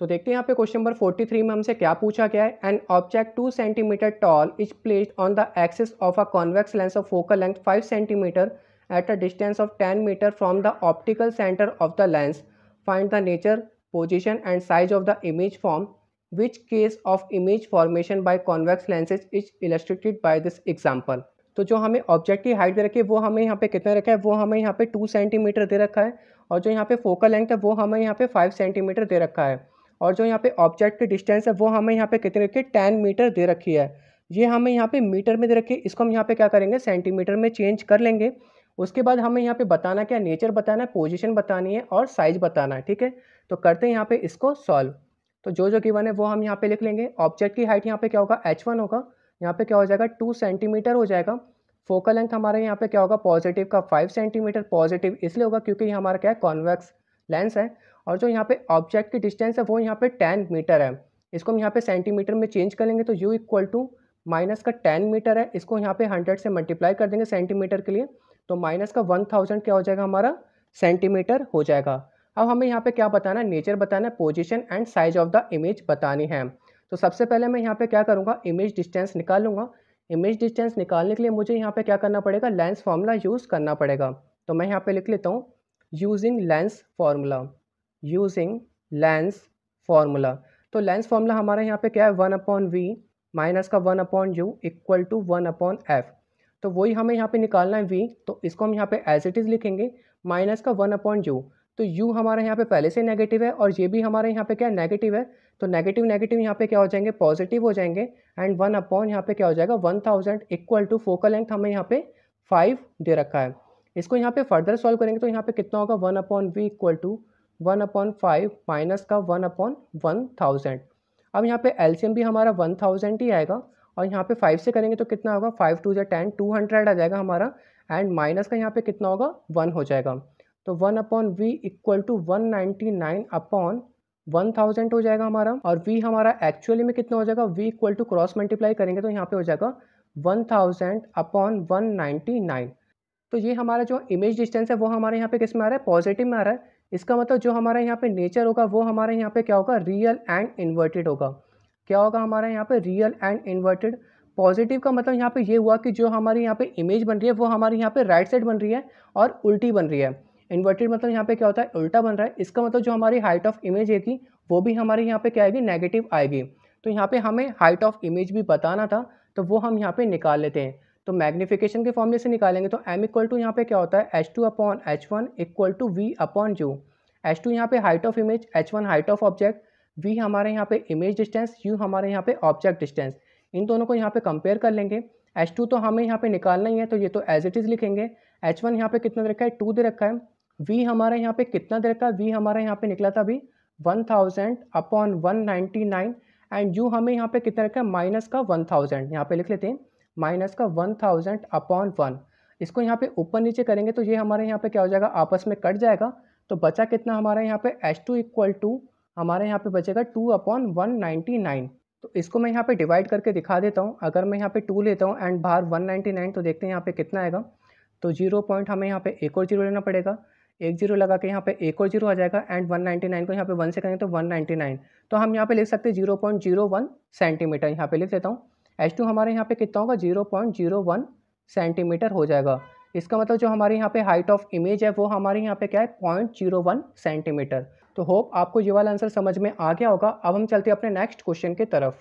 तो देखते हैं यहाँ पे क्वेश्चन नंबर 43 में हमसे क्या पूछा गया है an object two centimetre tall is placed on the axis of a convex lens of focal length five centimetre at a distance of ten metre from the optical centre of the lens find the nature position and size of the image form which case of image formation by convex lenses is illustrated by this example तो जो हमें object की height दे रखी है वो हमें यहाँ पे कितना रखा है वो हमें यहाँ पे टू सेंटीमीटर दे रखा है और जो यहाँ पे फोकल लेंथ है वो हमें यहाँ पे फाइव सेंटीमीटर दे रखा है और जो यहाँ पे ऑब्जेक्ट की डिस्टेंस है वो हमें यहाँ पे कितने रखी है टेन मीटर दे रखी है ये हमें यहाँ पे मीटर में दे रखी है इसको हम यहाँ पे क्या करेंगे सेंटीमीटर में चेंज कर लेंगे उसके बाद हमें यहाँ पे बताना क्या नेचर बताना है पोजिशन बतानी है और साइज बताना है ठीक है तो करते हैं यहाँ पे इसको सॉल्व तो जो जो गिवन है वो हम यहाँ पे लिख लेंगे ऑब्जेक्ट की हाइट यहाँ पे क्या होगा एच वन होगा यहाँ पे क्या हो जाएगा टू सेंटीमीटर हो जाएगा फोकल लेंथ हमारे यहाँ पे क्या होगा पॉजिटिव का फाइव सेंटीमीटर पॉजिटिव इसलिए होगा क्योंकि ये हमारा क्या है कॉन्वेक्स लेंस है और जो यहाँ पे ऑब्जेक्ट की डिस्टेंस है वो यहाँ पे टेन मीटर है इसको हम यहाँ पे सेंटीमीटर में चेंज कर लेंगे तो यू इक्वल टू माइनस का टेन मीटर है इसको यहाँ पे हंड्रेड से मल्टीप्लाई कर देंगे सेंटीमीटर के लिए तो माइनस का वन थाउजेंड क्या हो जाएगा हमारा सेंटीमीटर हो जाएगा अब हमें यहाँ पर क्या बताना है नेचर बताना है position and size of the image बतानी है तो सबसे पहले मैं यहाँ पर क्या करूँगा इमेज डिस्टेंस निकाल लूँगा इमेज डिस्टेंस निकालने के लिए मुझे यहाँ पर क्या करना पड़ेगा लेंस फार्मूला यूज़ करना पड़ेगा तो मैं यहाँ पर लिख लेता हूँ using lens formula using lens formula तो लेंस फार्मूला हमारा यहाँ पे क्या है वन अपॉन वी माइनस का one upon u equal to one upon f तो वही हमें यहाँ पे निकालना है वी तो इसको हम यहाँ पे एज इट इज़ लिखेंगे माइनस का वन अपॉन यू तो यू हमारे यहाँ पे पहले से नेगेटिव है और ये भी हमारे यहाँ पे क्या नेगेटिव है तो नेगेटिव नेगेटिव यहाँ पे क्या हो जाएंगे पॉजिटिव हो जाएंगे एंड वन अपॉन यहाँ पे क्या हो जाएगा one thousand equal to focal length हमें यहाँ पे फाइव दे रखा है इसको यहाँ पे फर्दर सॉल्व करेंगे तो यहाँ पे कितना होगा one upon v equal to one upon five minus का वन अपॉन वन थाउजेंड अब यहाँ पे एल्शियम भी हमारा वन थाउजेंड ही आएगा और यहाँ पे फाइव से करेंगे तो कितना होगा फाइव टू जै टेन टू हंड्रेड आ जाएगा हमारा एंड माइनस का यहाँ पे कितना होगा वन हो जाएगा तो one upon v equal to one ninety nine upon one thousand हो जाएगा हमारा और वी हमारा एक्चुअली में कितना हो जाएगा v equal to cross multiply करेंगे तो यहाँ पे हो जाएगा one thousand upon one ninety nine तो ये हमारा जो इमेज डिस्टेंस है वो हमारे यहाँ पे किस में आ रहा है पॉजिटिव में आ रहा है इसका मतलब जो हमारे यहाँ पे नेचर होगा वो हमारे यहाँ पे क्या होगा रियल एंड इन्वर्टेड होगा क्या होगा हमारे यहाँ पे रियल एंड इन्वर्टेड पॉजिटिव का मतलब यहाँ पे ये हुआ कि जो हमारे यहाँ पे इमेज बन रही है वो हमारे यहाँ पे राइट साइड बन रही है और उल्टी बन रही है इन्वर्टेड मतलब यहाँ पे क्या होता है उल्टा बन रहा है इसका मतलब जो हमारी हाइट ऑफ इमेज है कि वो भी हमारे यहाँ पे क्या आएगी नेगेटिव आएगी तो यहाँ पे हमें हाइट ऑफ इमेज भी बताना था तो वो हम यहाँ पे निकाल लेते हैं तो मैग्निफिकेशन के फॉर्मूले से निकालेंगे तो एम इक्वल टू यहाँ पे क्या होता है h two upon h one equal to v upon u h two यहाँ पे height of image h one height of object v हमारे यहाँ पे इमेज डिस्टेंस यू हमारे यहाँ पे ऑब्जेक्ट डिस्टेंस इन दोनों को यहाँ पे कंपेयर कर लेंगे एच टू तो हमें यहाँ पे निकालना ही है तो ये तो एज इट इज़ लिखेंगे एच वन यहाँ पे कितना दे रखा है टू दे रखा है वी हमारे यहाँ पे कितना दे रखा है वी हमारे यहाँ पे निकला था अभी one thousand upon one ninety nine and you हमें यहाँ पे कितना रखा है माइनस का वन थाउजेंड यहाँ पे लिख लेते हैं माइनस का वन थाउजेंड अपॉन वन इसको यहाँ पे ऊपर नीचे करेंगे तो ये हमारे यहाँ पे क्या हो जाएगा आपस में कट जाएगा तो बचा कितना हमारे यहाँ पे एच टू इक्वल टू हमारे यहाँ पे बचेगा two upon one ninety nine तो इसको मैं यहाँ पे डिवाइड करके दिखा देता हूँ अगर मैं यहाँ पे टू लेता हूँ एंड बाहर वन नाइन्टी नाइन तो देखते हैं यहाँ पे कितना आएगा तो जीरो पॉइंट हमें यहाँ पे एक और जीरो लेना पड़ेगा एक जीरो लगा के यहाँ पे एक और जीरो आ जाएगा एंड वन नाइन्टी नाइन को यहाँ पे वन से करेंगे तो वन नाइन्टी नाइन तो हम यहाँ पे लिख सकते हैं zero point zero one centimetre यहाँ पे लिख देता हूँ एच टू हमारे यहाँ पे कितना होगा zero point zero one centimetre हो जाएगा इसका मतलब जो हमारे यहाँ पे हाइट ऑफ इमेज है वो हमारे यहाँ पे क्या है पॉइंट जीरो वन सेंटीमीटर तो होप आपको ये वाला आंसर समझ में आ गया होगा अब हम चलते हैं अपने नेक्स्ट क्वेश्चन की तरफ